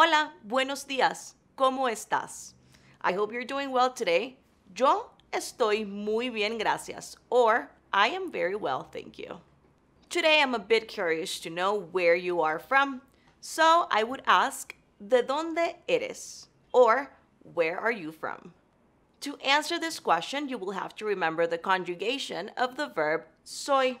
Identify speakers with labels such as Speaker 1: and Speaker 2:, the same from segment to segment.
Speaker 1: Hola, buenos días. ¿Cómo estás? I hope you're doing well today. Yo estoy muy bien, gracias. Or I am very well, thank you. Today I'm a bit curious to know where you are from. So I would ask, ¿de dónde eres? Or where are you from? To answer this question, you will have to remember the conjugation of the verb soy.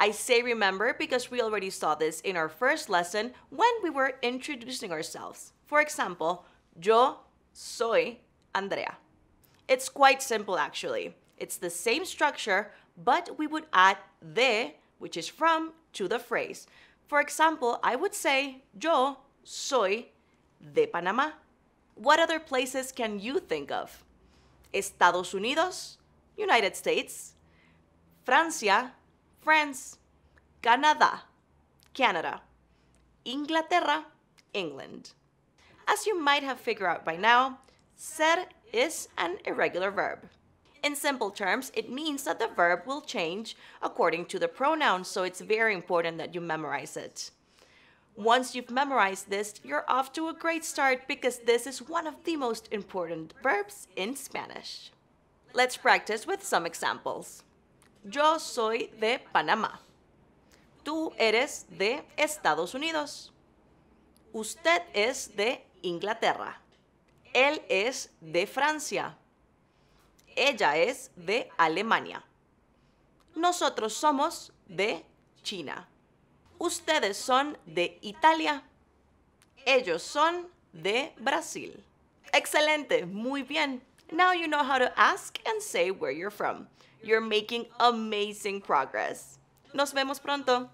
Speaker 1: I say remember because we already saw this in our first lesson when we were introducing ourselves. For example, yo soy Andrea. It's quite simple actually. It's the same structure, but we would add de, which is from, to the phrase. For example, I would say yo soy de Panama. What other places can you think of? Estados Unidos, United States, Francia, France, Canada, Canada, Inglaterra, England. As you might have figured out by now, ser is an irregular verb. In simple terms, it means that the verb will change according to the pronoun, so it's very important that you memorize it. Once you've memorized this, you're off to a great start because this is one of the most important verbs in Spanish. Let's practice with some examples. Yo soy de Panamá. Tú eres de Estados Unidos. Usted es de Inglaterra. Él es de Francia. Ella es de Alemania. Nosotros somos de China. Ustedes son de Italia. Ellos son de Brasil. Excelente, muy bien. Now you know how to ask and say where you're from. You're making amazing progress. Nos vemos pronto.